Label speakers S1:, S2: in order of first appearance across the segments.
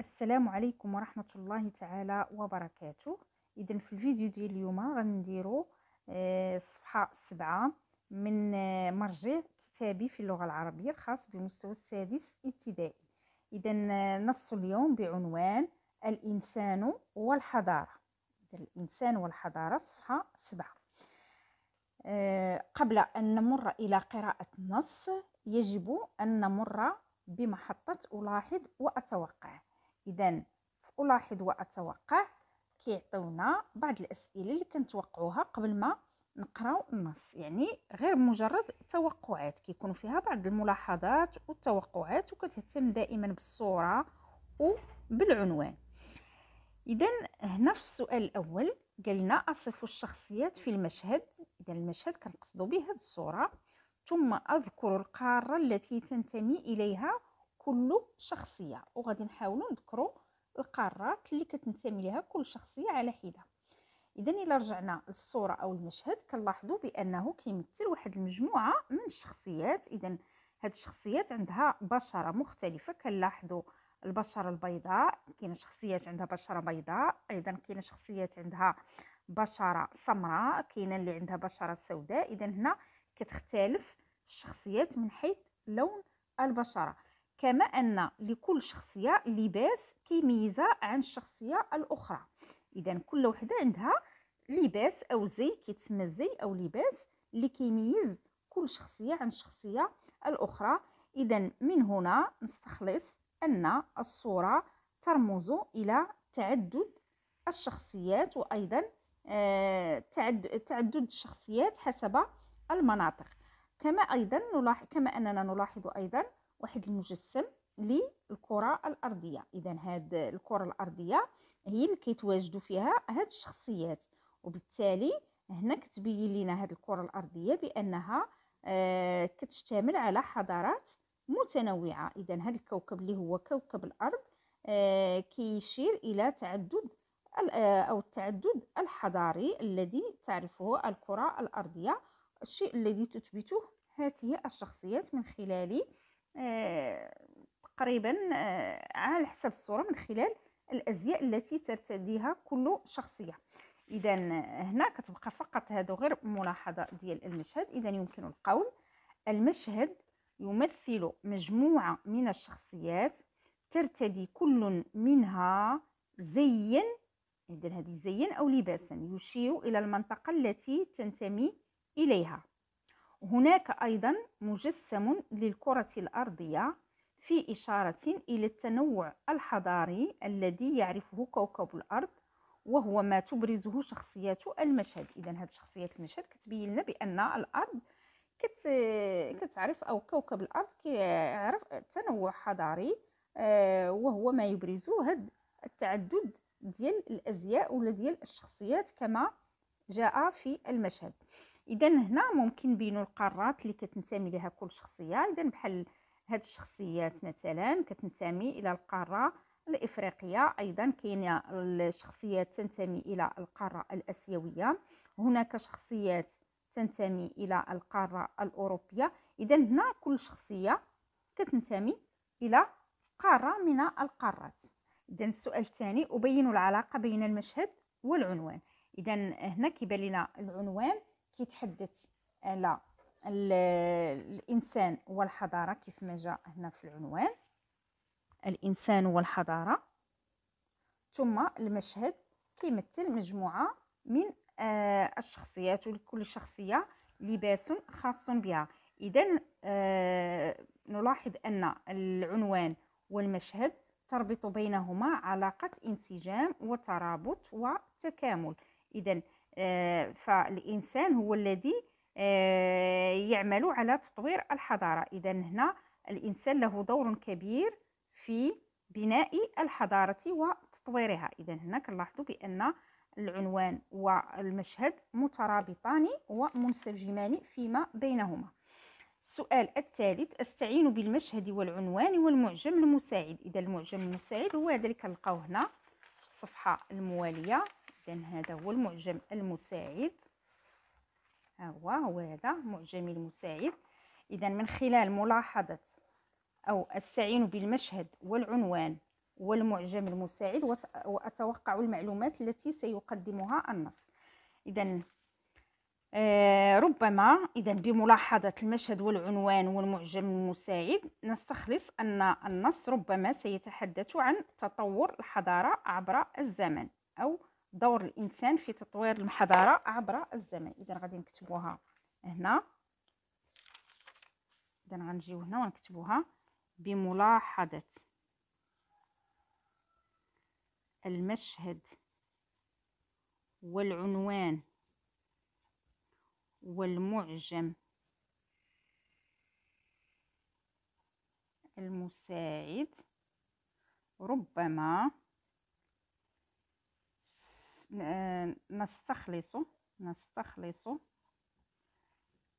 S1: السلام عليكم ورحمة الله تعالى وبركاته إذا في الفيديو ديال اليوم غنديرو الصفحة آه، سبعة من آه، مرجع كتابي في اللغة العربية الخاص بمستوى السادس ابتدائي إذا آه، نص اليوم بعنوان الإنسان والحضارة الإنسان والحضارة صفحة سبعة قبل أن نمر إلى قراءة النص يجب أن نمر بمحطة ألاحظ وأتوقع اذا الاحظ واتوقع كيعطيونا بعض الاسئله اللي كنتوقعوها قبل ما نقراو النص يعني غير مجرد توقعات كيكون فيها بعض الملاحظات والتوقعات وكتهتم دائما بالصوره وبالعنوان اذا هنا في السؤال الاول قالنا اصف الشخصيات في المشهد اذا المشهد كنقصدو به هذه الصوره ثم اذكر القاره التي تنتمي اليها كل شخصيه وغادي نحاولوا نذكروا القارات اللي كتنتمي لها كل شخصيه على حده اذا الى رجعنا للصوره او المشهد كنلاحظوا بانه كيمثل واحد المجموعه من الشخصيات اذا هاد الشخصيات عندها بشره مختلفه كنلاحظوا البشره البيضاء كاينه شخصيات عندها بشره بيضاء ايضا كاينه شخصيات عندها بشره سمراء كاينه اللي عندها بشره سوداء اذا هنا كتختلف الشخصيات من حيث لون البشره كما أن لكل شخصية لباس كيميزة عن الشخصية الأخرى إذا كل وحدة عندها لباس أو زي كيتسمى الزي أو لباس اللي كيميز كل شخصية عن الشخصية الأخرى إذا من هنا نستخلص أن الصورة ترمز إلى تعدد الشخصيات وأيضا آه، تعدد الشخصيات حسب المناطق كما أيضا نلاحظ كما أننا نلاحظ أيضا واحد المجسم للكرة الأرضية إذا هاد الكرة الأرضية هي اللي كيتواجدوا فيها هاد الشخصيات وبالتالي هنا كتبين لنا هاد الكرة الأرضية بأنها آه كتشتمل على حضارات متنوعة إذا هاد الكوكب اللي هو كوكب الأرض آه كيشير إلى تعدد آه، أو التعدد الحضاري الذي تعرفه الكرة الأرضية الشيء الذي تثبته هاته الشخصيات من خلال تقريبا آه، آه، على حسب الصورة من خلال الأزياء التي ترتديها كل شخصية إذا آه، هنا كتبقى فقط هذا غير ملاحظة ديال المشهد إذا يمكن القول المشهد يمثل مجموعة من الشخصيات ترتدي كل منها زيا إذا هذه زيا أو لباسا يشير إلى المنطقة التي تنتمي إليها هناك أيضا مجسم للكرة الأرضية في إشارة إلى التنوع الحضاري الذي يعرفه كوكب الأرض وهو ما تبرزه شخصيات المشهد إذا هذه شخصيات المشهد كتبين لنا بأن الأرض كت... كتعرف أو كوكب الأرض كيعرف تنوع حضاري آه، وهو ما يبرزه هذا التعدد ديال الأزياء ولا ديال الشخصيات كما جاء في المشهد اذا هنا ممكن بينوا القارات اللي كتنتمي لها كل شخصيه اذا بحال هاد الشخصيات مثلا كتنتمي الى القاره الافريقيه ايضا كاين الشخصيات تنتمي الى القاره الاسيويه هناك شخصيات تنتمي الى القاره الاوروبيه اذا هنا كل شخصيه كتنتمي الى قاره من القارات اذا السؤال الثاني ابين العلاقه بين المشهد والعنوان اذا هنا كيبان لنا العنوان كيتحدث على الانسان والحضاره كيف ما جاء هنا في العنوان الانسان والحضاره ثم المشهد كيمثل مجموعه من آه، الشخصيات ولكل شخصيه لباس خاص بها اذا آه، نلاحظ ان العنوان والمشهد تربط بينهما علاقه انسجام وترابط وتكامل اذا آه، فالإنسان هو الذي آه، يعمل على تطوير الحضارة إذا هنا الإنسان له دور كبير في بناء الحضارة وتطويرها إذا هنا كنلاحظوا بأن العنوان والمشهد مترابطان ومنسجمان فيما بينهما السؤال الثالث استعين بالمشهد والعنوان والمعجم المساعد إذا المعجم المساعد هو هذا اللي كنلقاو هنا في الصفحة الموالية اذا هذا هو المعجم المساعد ها هو هو هذا معجمي المساعد اذا من خلال ملاحظه او استعين بالمشهد والعنوان والمعجم المساعد واتوقع المعلومات التي سيقدمها النص اذا آه ربما إذا بملاحظة المشهد والعنوان والمعجم المساعد نستخلص أن النص ربما سيتحدث عن تطور الحضارة عبر الزمن أو دور الانسان في تطوير المحاضره عبر الزمن اذا غادي نكتبوها هنا اذا غنجيو هنا ونكتبوها بملاحظه المشهد والعنوان والمعجم المساعد ربما نستخلص نستخلص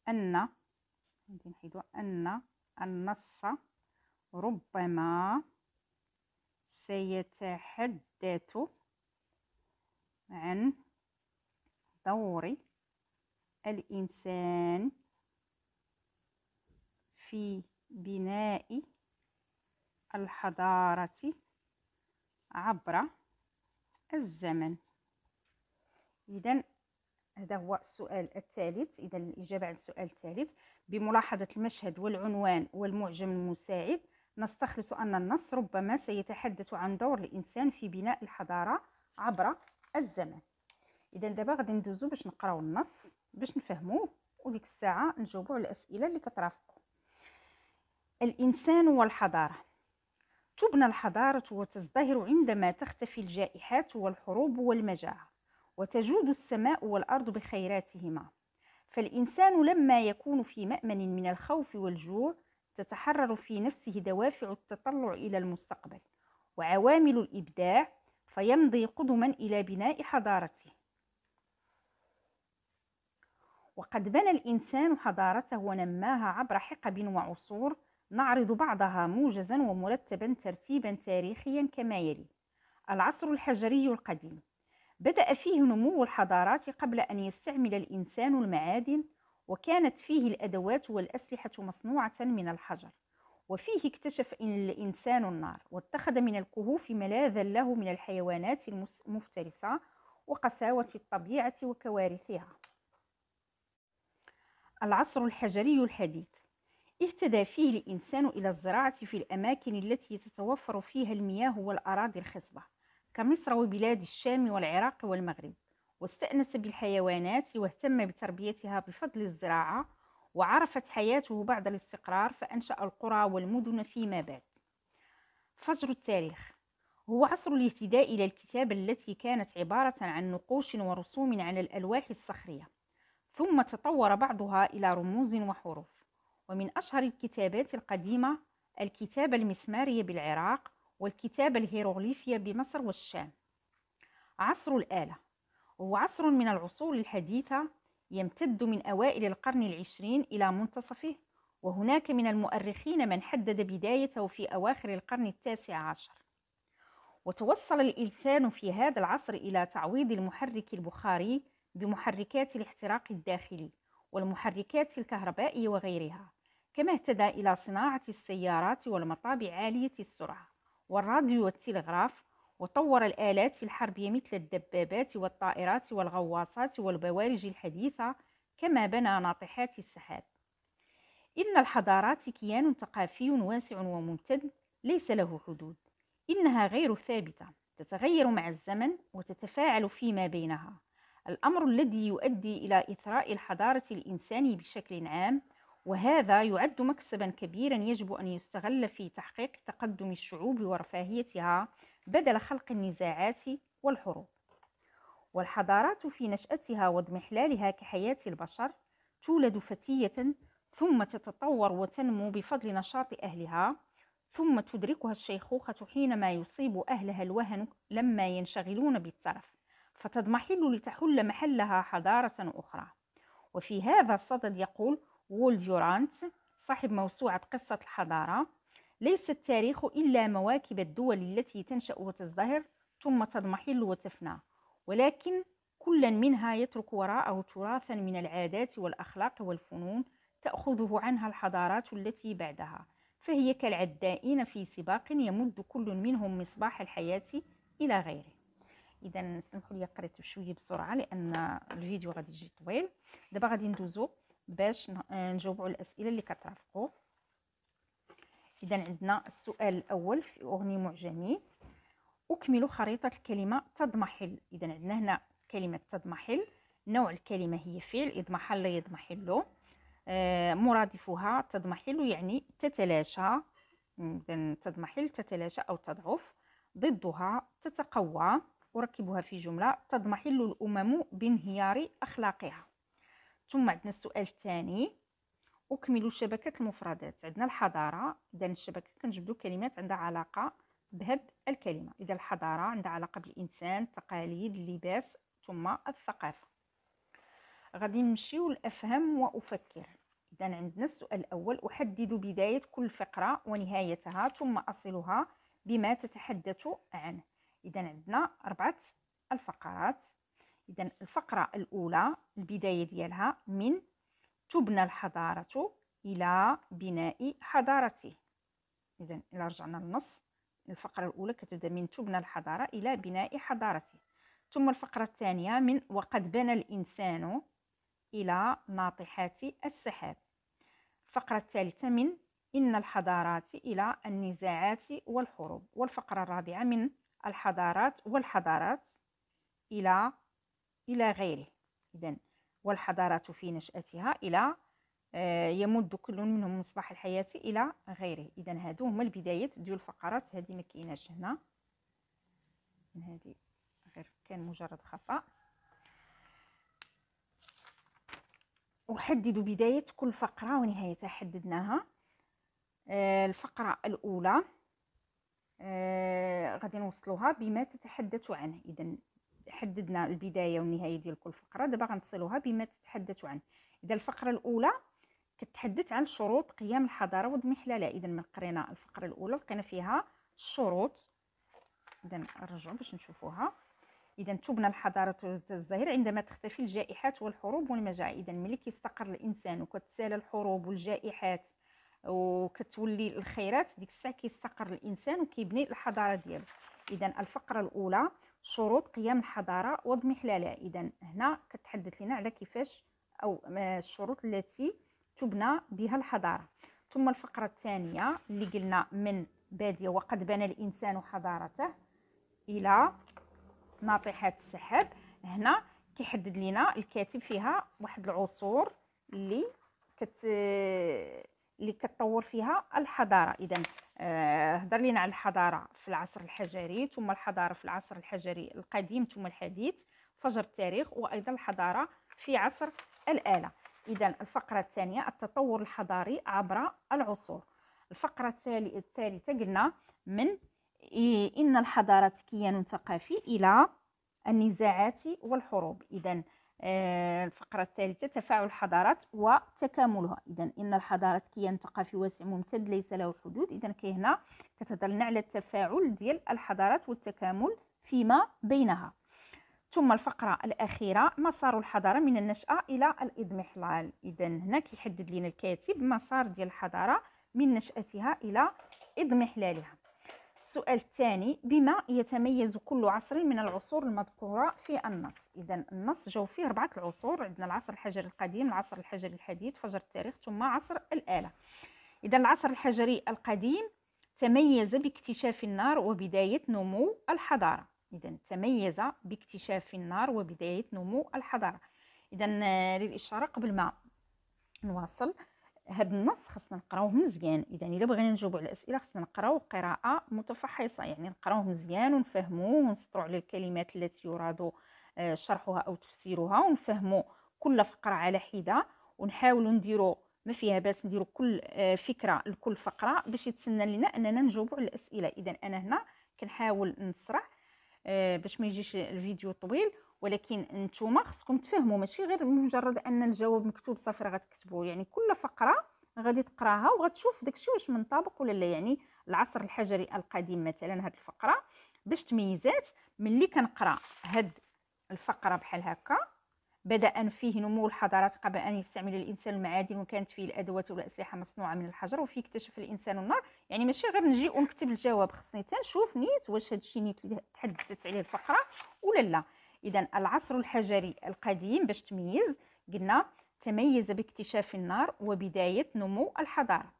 S1: أن نحيدو أن النص ربما سيتحدث عن دور الإنسان في بناء الحضارة عبر الزمن اذا هذا هو السؤال الثالث اذا الاجابه على السؤال الثالث بملاحظه المشهد والعنوان والمعجم المساعد نستخلص ان النص ربما سيتحدث عن دور الانسان في بناء الحضاره عبر الزمن اذا دابا غادي ندوزو باش نقراو النص باش نفهموه وديك الساعه نجاوبو على الاسئله اللي كترافقو الانسان والحضاره تبنى الحضاره وتزدهر عندما تختفي الجائحات والحروب والمجاعه وتجود السماء والأرض بخيراتهما فالإنسان لما يكون في مأمن من الخوف والجوع تتحرر في نفسه دوافع التطلع إلى المستقبل وعوامل الإبداع فيمضي قدما إلى بناء حضارته وقد بنى الإنسان حضارته ونماها عبر حقب وعصور نعرض بعضها موجزا ومرتبا ترتيبا تاريخيا كما يلي العصر الحجري القديم بدأ فيه نمو الحضارات قبل أن يستعمل الإنسان المعادن وكانت فيه الأدوات والأسلحة مصنوعة من الحجر وفيه اكتشف الإنسان النار واتخذ من الكهوف ملاذا له من الحيوانات المفترسة وقساوة الطبيعة وكوارثها العصر الحجري الحديث اهتدى فيه الإنسان إلى الزراعة في الأماكن التي تتوفر فيها المياه والأراضي الخصبة كمصر وبلاد الشام والعراق والمغرب واستأنس بالحيوانات واهتم بتربيتها بفضل الزراعة وعرفت حياته بعد الاستقرار فأنشأ القرى والمدن فيما بعد فجر التاريخ هو عصر الاهتداء إلى الكتابة التي كانت عبارة عن نقوش ورسوم على الألواح الصخرية ثم تطور بعضها إلى رموز وحروف ومن أشهر الكتابات القديمة الكتابة المسمارية بالعراق والكتابة الهيروغليفية بمصر والشام عصر الآلة هو عصر من العصور الحديثة يمتد من أوائل القرن العشرين إلى منتصفه وهناك من المؤرخين من حدد بدايته في أواخر القرن التاسع عشر وتوصل الإنسان في هذا العصر إلى تعويض المحرك البخاري بمحركات الاحتراق الداخلي والمحركات الكهربائية وغيرها كما اهتدى إلى صناعة السيارات والمطابع عالية السرعة والراديو والتلغراف وطور الآلات الحربية مثل الدبابات والطائرات والغواصات والبوارج الحديثة كما بنى ناطحات السحاب إن الحضارات كيان ثقافي واسع وممتد ليس له حدود إنها غير ثابتة تتغير مع الزمن وتتفاعل فيما بينها الأمر الذي يؤدي إلى إثراء الحضارة الإنساني بشكل عام وهذا يعد مكسبا كبيرا يجب أن يستغل في تحقيق تقدم الشعوب ورفاهيتها بدل خلق النزاعات والحروب والحضارات في نشأتها واضمحلالها كحياة البشر تولد فتية ثم تتطور وتنمو بفضل نشاط أهلها ثم تدركها الشيخوخة حينما يصيب أهلها الوهن لما ينشغلون بالترف فتضمحل لتحل محلها حضارة أخرى وفي هذا الصدد يقول وولد يورانت صاحب موسوعة قصة الحضارة ليس التاريخ إلا مواكب الدول التي تنشأ وتزدهر ثم تضمحل وتفنى ولكن كل منها يترك وراءه تراثا من العادات والأخلاق والفنون تأخذه عنها الحضارات التي بعدها فهي كالعدائين في سباق يمد كل منهم مصباح الحياة إلى غيره إذا سمحوا لي قريت شوية بسرعة لأن الفيديو غادي يجي طويل دابا غادي ندوزو باش آه، نجاوبوا على الاسئله اللي كترافقوا اذا عندنا السؤال الاول في اغني معجمي اكملوا خريطه الكلمه تضمحل اذا عندنا هنا كلمه تضمحل نوع الكلمه هي فعل اضمحل يضمحل آه، مرادفها تضمحل يعني تتلاشى اذا تضمحل تتلاشى او تضعف ضدها تتقوى أركبها في جملة تضمحل الأمم بانهيار أخلاقها ثم عندنا السؤال الثاني اكملوا شبكه المفردات عندنا الحضاره اذا الشبكه كنجبدوا كلمات عندها علاقه بهذه الكلمه اذا الحضاره عندها علاقه بالانسان التقاليد اللباس ثم الثقافه غادي نمشيو لافهم وافكر اذا عندنا السؤال الاول احدد بدايه كل فقره ونهايتها ثم اصلها بما تتحدث عنه اذا عندنا اربعه الفقرات إذا الفقرة الأولى البداية ديالها من تبنى الحضارة إلى بناء حضارته إذا إلا رجعنا للنص الفقرة الأولى كتبدا من تبنى الحضارة إلى بناء حضارته ثم الفقرة الثانية من وقد بنى الإنسان إلى ناطحات السحاب الفقرة الثالثة من إن الحضارات إلى النزاعات والحروب والفقرة الرابعة من الحضارات والحضارات إلى إلى غيره إذا والحضارات في نشأتها إلى آه، يمد كل منهم مصباح الحياة إلى غيره إذا هادو هما البدايات ديال الفقرات هذه ما كايناش هنا هذه غير كان مجرد خطأ أحدد بداية كل فقرة ونهايتها حددناها آه، الفقرة الأولى آه، غادي نوصلوها بما تتحدث عنه إذا حددنا البدايه والنهايه ديال كل فقره دابا غنفصلوها بما تتحدث عن اذا الفقره الاولى كتحدث عن شروط قيام الحضاره واضمحلالها اذا من قرينا الفقره الاولى لقينا فيها الشروط اذا نرجعوا باش نشوفوها اذا تبنى الحضاره الزهير عندما تختفي الجائحات والحروب والمجاعة اذا ملي كيستقر الانسان وكتسالى الحروب والجائحات وكتولي الخيرات ديك الساعه كيستقر الانسان وكيبني الحضاره ديالو اذا الفقره الاولى شروط قيام الحضارة واضمحلالها إذا هنا كتحدث لنا على كيفاش أو الشروط التي تبنى بها الحضارة ثم الفقرة الثانية اللي قلنا من بادية وقد بنى الإنسان حضارته إلى ناطحات السحاب هنا كيحدد لنا الكاتب فيها واحد العصور اللي كت اللي كتطور فيها الحضاره اذا هضر آه، لينا على الحضاره في العصر الحجري ثم الحضاره في العصر الحجري القديم ثم الحديث فجر التاريخ وايضا الحضاره في عصر الاله اذا الفقره الثانيه التطور الحضاري عبر العصور الفقره الثالثه قلنا من إن الحضاره كيان ثقافي إلى النزاعات والحروب إذا آه، الفقرة الثالثة تفاعل الحضارات وتكاملها إذا إن الحضارات كي ينتقى في واسع ممتد ليس له حدود إذا كي هنا كتهضرنا على التفاعل ديال الحضارات والتكامل فيما بينها ثم الفقرة الأخيرة مسار الحضارة من النشأة إلى الإضمحلال إذا هنا كيحدد لنا الكاتب مسار ديال الحضارة من نشأتها إلى إضمحلالها السؤال الثاني بما يتميز كل عصر من العصور المذكورة في النص إذا النص جاو فيه أربعة العصور عندنا العصر الحجري القديم العصر الحجري الحديث فجر التاريخ ثم عصر الآلة إذا العصر الحجري القديم تميز باكتشاف النار وبداية نمو الحضارة إذا تميز باكتشاف النار وبداية نمو الحضارة إذا آه، للإشارة قبل ما نواصل هاد النص خصنا نقراوه مزيان اذا الا بغينا نجاوبوا على الاسئله خصنا نقراو قراءه متفحصه يعني نقراوه مزيان ونفهموه ونسطروا على الكلمات التي يراد آه، شرحها او تفسيرها ونفهموا كل فقره على حده ونحاولوا نديروا ما فيها باس نديروا كل آه، فكره لكل فقره باش يتسنى لنا اننا نجاوبوا على الاسئله اذا انا هنا كنحاول نسرع آه، باش ما يجيش الفيديو طويل ولكن نتوما خصكم تفهموا ماشي غير مجرد ان الجواب مكتوب صافي راه غتكتبوه يعني كل فقره غادي تقراها وغتشوف داكشي واش منطبق ولا لا يعني العصر الحجري القديم مثلا هاد الفقره باش تميزات ملي كنقرا هاد الفقره بحال هكا بدا فيه نمو الحضارات قبل ان يستعمل الانسان المعادن وكانت فيه الادوات والاسلحه مصنوعه من الحجر وفيه اكتشف الانسان النار يعني ماشي غير نجي ونكتب الجواب خصني تنشوف نيت واش هادشي نيت اللي تحدثت عليه الفقره ولا لا اذا العصر الحجري القديم باش تميز قلنا تميز باكتشاف النار وبدايه نمو الحضاره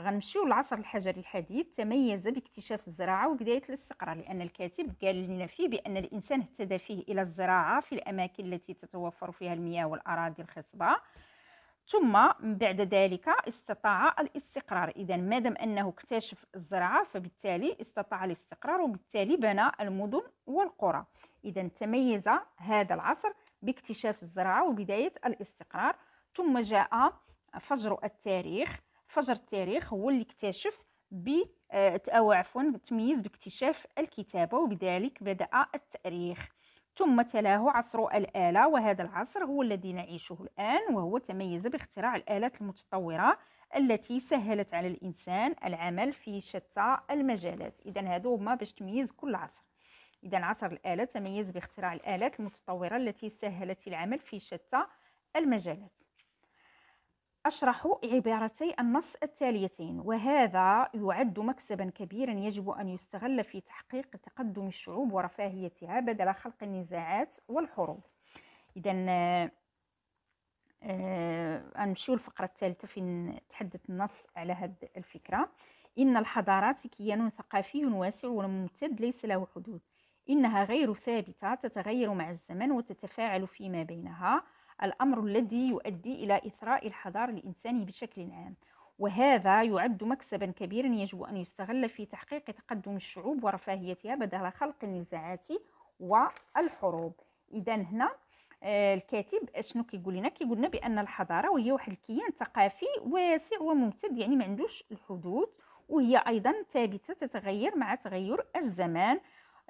S1: غنمشيو للعصر الحجري الحديث تميز باكتشاف الزراعه وبدايه الاستقرار لان الكاتب قال لنا فيه بان الانسان اهتدى فيه الى الزراعه في الاماكن التي تتوفر فيها المياه والاراضي الخصبه ثم من بعد ذلك استطاع الاستقرار اذا مادام انه اكتشف الزراعه فبالتالي استطاع الاستقرار وبالتالي بنى المدن والقرى اذا تميز هذا العصر باكتشاف الزراعه وبدايه الاستقرار ثم جاء فجر التاريخ فجر التاريخ هو اللي اكتشف ب آه، او عفوا تميز باكتشاف الكتابه وبذلك بدا التاريخ ثم تلاه عصر الآلة وهذا العصر هو الذي نعيشه الآن وهو تميز باختراع الآلات المتطورة التي سهلت على الإنسان العمل في شتى المجالات إذا هادو هما باش تميز كل عصر إذا عصر الآلة تميز باختراع الآلات المتطورة التي سهلت العمل في شتى المجالات أشرح عبارتي النص التاليتين وهذا يعد مكسبا كبيرا يجب أن يستغل في تحقيق تقدم الشعوب ورفاهيتها بدل خلق النزاعات والحروب إذا آه، آه، نمشيو الفقرة الثالثة فين تحدث النص على هذه الفكرة إن الحضارات كيان ثقافي واسع وممتد ليس له حدود إنها غير ثابتة تتغير مع الزمن وتتفاعل فيما بينها الأمر الذي يؤدي إلى إثراء الحضار الإنساني بشكل عام وهذا يعد مكسبا كبيرا يجب أن يستغل في تحقيق تقدم الشعوب ورفاهيتها بدل خلق النزاعات والحروب إذا هنا آه، الكاتب شنو كيقول لنا كيقول لنا بان الحضاره وهي واحد الكيان ثقافي واسع وممتد يعني ما عندوش الحدود وهي ايضا ثابته تتغير مع تغير الزمان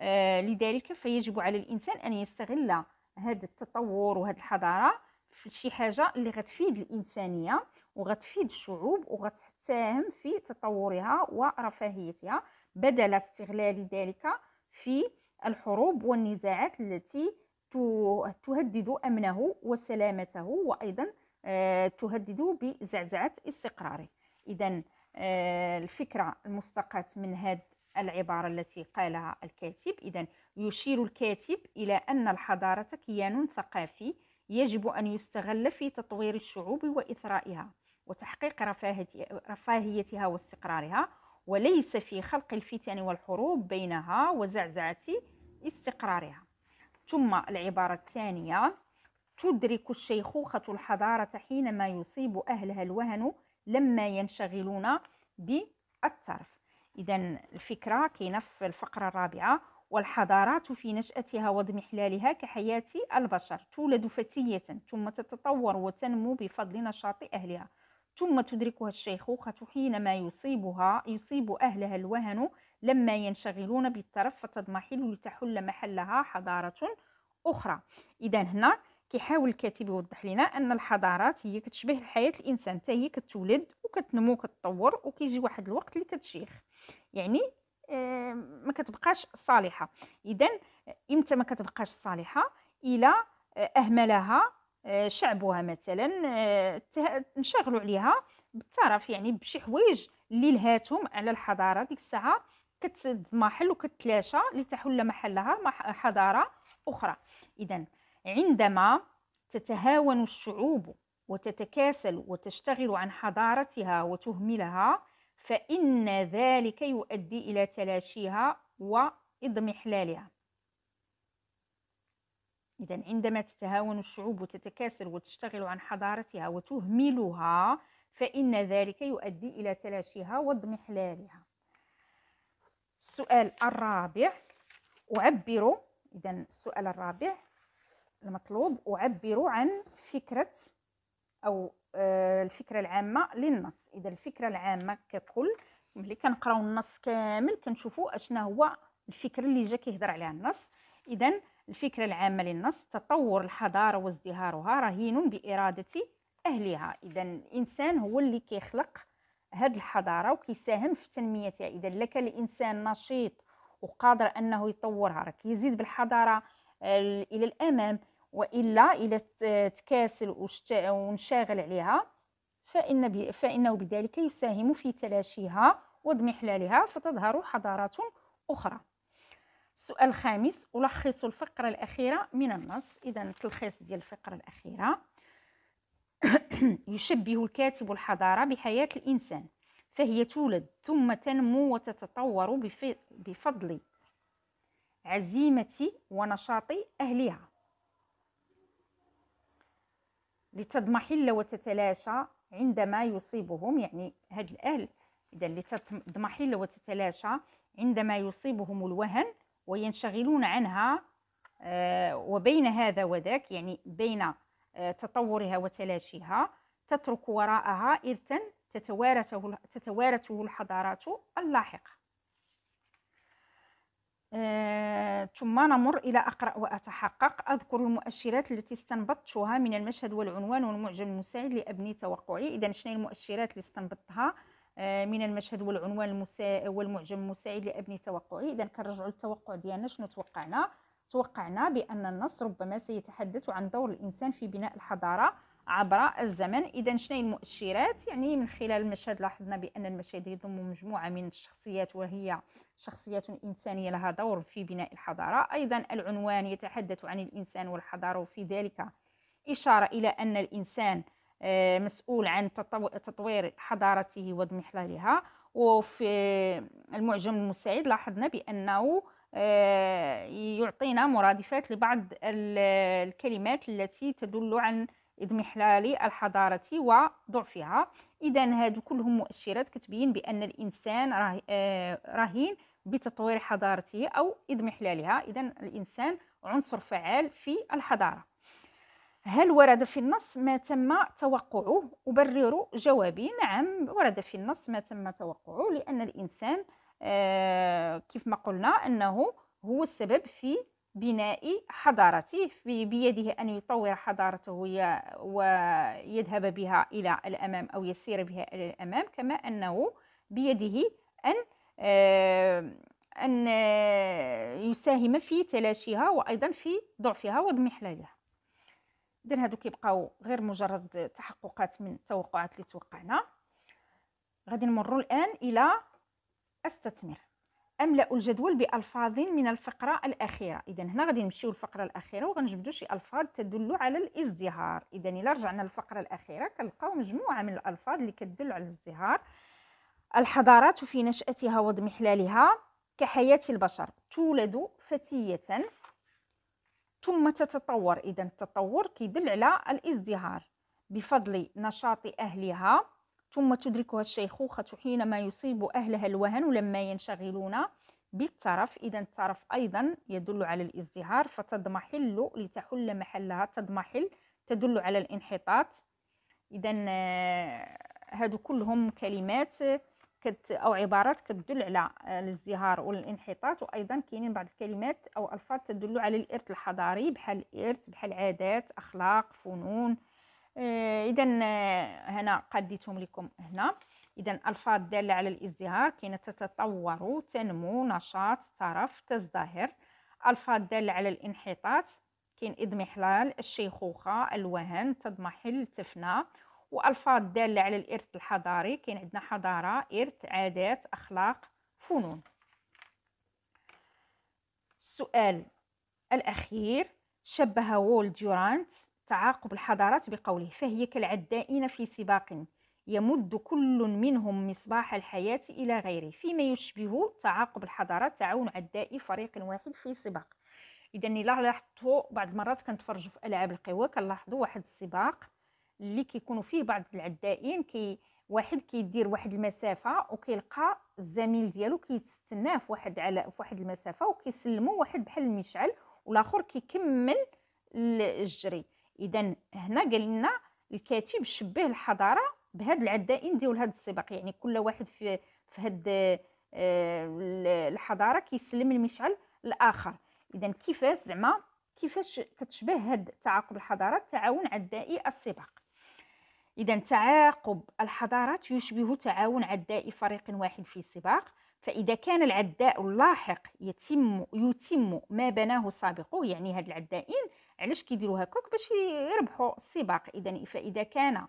S1: آه، لذلك فيجب على الانسان ان يستغل هذا التطور وهاد الحضاره في شي حاجه اللي غتفيد الانسانيه وغتفيد الشعوب وغتساهم في تطورها ورفاهيتها بدل استغلال ذلك في الحروب والنزاعات التي تهدد امنه وسلامته وايضا آه، تهدد بزعزعه استقراره اذا آه، الفكره المستقاه من هذا العبارة التي قالها الكاتب إذا يشير الكاتب إلى أن الحضارة كيان ثقافي يجب أن يستغل في تطوير الشعوب وإثرائها وتحقيق رفاهيتها واستقرارها وليس في خلق الفتن والحروب بينها وزعزعة استقرارها ثم العبارة الثانية تدرك الشيخوخة الحضارة حينما يصيب أهلها الوهن لما ينشغلون بالترف إذا الفكرة كاينة في الفقرة الرابعة والحضارات في نشأتها واضمحلالها كحياة البشر تولد فتية ثم تتطور وتنمو بفضل نشاط أهلها ثم تدركها الشيخوخة حينما يصيبها يصيب أهلها الوهن لما ينشغلون بالترف فتضمحل لتحل محلها حضارة أخرى إذا هنا كيحاول الكاتب يوضح لنا أن الحضارات هي كتشبه الحياة الإنسان تاهي هي كتولد وكتنمو وكتطور وكيجي واحد الوقت اللي كتشيخ يعني آه، ما كتبقاش صالحه اذا امتى ما كتبقاش صالحه الى آه، اهملها آه، شعبها مثلا انشغلوا عليها بالطرف يعني بشي حوايج اللي لهاتهم على الحضاره ديك الساعه كتضمحل وكتلاشى لتحل محلها حضاره اخرى اذا عندما تتهاون الشعوب وتتكاسل وتشتغل عن حضارتها وتهملها فإن ذلك يؤدي إلى تلاشيها وإضمحلالها إذا عندما تتهاون الشعوب وتتكاسل وتشتغل عن حضارتها وتهملها فإن ذلك يؤدي إلى تلاشيها واضمحلالها السؤال الرابع أعبر إذا السؤال الرابع المطلوب أعبر عن فكرة او آه، الفكره العامه للنص اذا الفكره العامه ككل ملي كنقراو النص كامل كنشوفوا اشنا هو الفكر اللي جا كيهضر عليها النص اذا الفكره العامه للنص تطور الحضاره وازدهارها رهين باراده اهلها اذا الانسان هو اللي كيخلق هاد الحضاره وكيساهم في تنميتها اذا لك الانسان نشيط وقادر انه يطورها راه كيزيد بالحضاره آه، الى الامام والا الى تكاسل ونشاغل عليها فإن فانه بذلك يساهم في تلاشيها واضمحلالها فتظهر حضارات اخرى السؤال الخامس ألخص الفقرة الأخيرة من النص إذا التلخيص ديال الفقرة الأخيرة يشبه الكاتب الحضارة بحياة الإنسان فهي تولد ثم تنمو وتتطور بفضل عزيمة ونشاط أهلها لتضمحل وتتلاشى عندما يصيبهم يعني هاد الأهل إذا لتضمحل وتتلاشى عندما يصيبهم الوهن وينشغلون عنها آه، وبين هذا وذاك يعني بين آه، تطورها وتلاشيها تترك وراءها إرثا تتوارثه تتوارثه الحضارات اللاحقه آه، ثم نمر إلى أقرأ وأتحقق أذكر المؤشرات التي استنبطتها من المشهد والعنوان والمعجم المساعد لأبني توقعي إذا شنو المؤشرات اللي استنبطتها آه، من المشهد والعنوان والمعجم المساعد لأبني توقعي إذا كنرجعوا للتوقع ديالنا شنو توقعنا توقعنا بأن النص ربما سيتحدث عن دور الإنسان في بناء الحضارة عبر الزمن اذا شنو المؤشرات يعني من خلال المشهد لاحظنا بان المشهد يضم مجموعه من الشخصيات وهي شخصيات انسانيه لها دور في بناء الحضاره ايضا العنوان يتحدث عن الانسان والحضاره وفي ذلك اشاره الى ان الانسان آه، مسؤول عن تطوير حضارته واضمحلالها وفي المعجم المساعد لاحظنا بانه آه، يعطينا مرادفات لبعض الكلمات التي تدل عن اضمحلال الحضارة وضعفها إذا هادو كلهم مؤشرات كتبين بأن الإنسان آه، رهين بتطوير حضارته أو اضمحلالها إذا الإنسان عنصر فعال في الحضارة هل ورد في النص ما تم توقعه أبرر جوابي نعم ورد في النص ما تم توقعه لأن الإنسان آه، كيف ما قلنا أنه هو السبب في بناء حضارته بيده أن يطور حضارته ويذهب بها إلى الأمام أو يسير بها إلى الأمام كما أنه بيده أن آه، أن آه، يساهم في تلاشيها وأيضا في ضعفها واضمحلالها إذن هادو كيبقاو غير مجرد تحققات من التوقعات اللي توقعنا غادي نمر الآن إلى استثمر املا الجدول بالفاظ من الفقره الاخيره اذا هنا غادي نمشيو للفقره الاخيره وغنجبدو شي الفاظ تدل على الازدهار اذا الا رجعنا للفقره الاخيره كنلقاو مجموعه من الالفاظ اللي كتدل على الازدهار الحضارات في نشاتها واضمحلالها كحياه البشر تولد فتيه ثم تتطور اذا التطور كيدل على الازدهار بفضل نشاط اهلها ثم تدركها الشيخوخة حينما يصيب أهلها الوهن لما ينشغلون بالترف إذا الترف أيضا يدل على الازدهار فتضمحل لتحل محلها تضمحل تدل على الانحطاط إذا آه، هادو كلهم كلمات كت أو عبارات كتدل على الازدهار والانحطاط وأيضا كاينين بعض الكلمات أو ألفاظ تدل على الإرث الحضاري بحال الإرث بحال عادات أخلاق فنون آه، اذا آه، هنا قديتهم لكم هنا اذا الفاظ داله على الازدهار كاين تتطور تنمو نشاط ترف تزدهر الفاظ داله على الانحطاط كاين اضمحلال الشيخوخه الوهن تضمحل تفنى والفاظ داله على الارث الحضاري كاين عندنا حضاره ارث عادات اخلاق فنون السؤال الاخير شبه وول ديورانت تعاقب الحضارات بقوله فهي كالعدائين في سباق يمد كل منهم مصباح الحياة إلى غيره فيما يشبه تعاقب الحضارات تعاون عدائي فريق واحد في سباق إذا إلا لاحظتوا بعض المرات كنتفرجوا في ألعاب القوى كنلاحظوا واحد السباق اللي كيكونوا فيه بعض العدائين كي واحد كيدير واحد المسافة وكيلقى الزميل ديالو كيتستناه في واحد على في واحد المسافة وكيسلمو واحد بحال المشعل والآخر كيكمل الجري اذا هنا قال لنا الكاتب شبه الحضاره بهاد العدائين ديال هاد السباق يعني كل واحد في في هاد آه، الحضاره كيسلم المشعل الاخر اذا كيفاش زعما كيفاش كتشبه هاد تعاقب الحضارات تعاون عدائي السباق اذا تعاقب الحضارات يشبه تعاون عدائي فريق واحد في سباق فاذا كان العداء اللاحق يتم يتم ما بناه سابقه يعني هاد العدائين علاش كيديروا هكاك باش يربحوا السباق اذا فاذا كان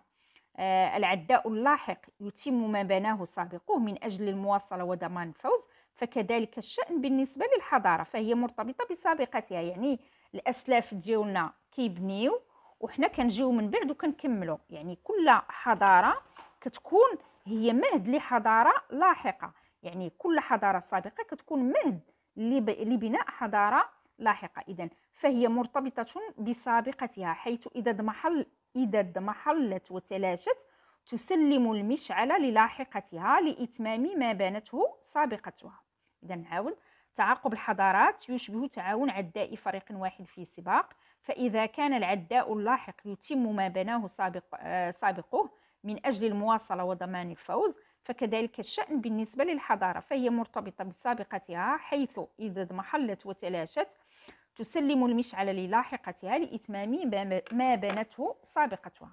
S1: آه، العداء اللاحق يتم ما بناه سابقوه من أجل المواصلة وضمان الفوز فكذلك الشأن بالنسبة للحضارة فهي مرتبطة بسابقتها يعني الأسلاف ديالنا كيبنيو وحنا كنجيو من بعد وكنكملو يعني كل حضارة كتكون هي مهد لحضارة لاحقة يعني كل حضارة سابقة كتكون مهد لبناء حضارة لاحقة إذا فهي مرتبطة بسابقتها حيث إذا اضمحل إذا اضمحلت وتلاشت تسلم المشعل للاحقتها لإتمام ما بانته سابقتها إذا نعاود تعاقب الحضارات يشبه تعاون عداء فريق واحد في سباق فإذا كان العداء اللاحق يتم ما بناه سابق آه، سابقه من أجل المواصلة وضمان الفوز فكذلك الشأن بالنسبة للحضارة فهي مرتبطة بسابقتها حيث إذا اضمحلت وتلاشت تسلم المشعل للاحقتها لإتمام ما بنته سابقتها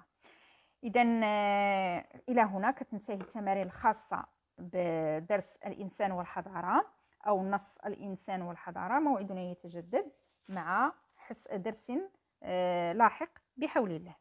S1: إذا آه، إلى هنا كتنتهي التمارين الخاصة بدرس الإنسان والحضارة أو نص الإنسان والحضارة موعدنا يتجدد مع حس درس آه، لاحق بحول الله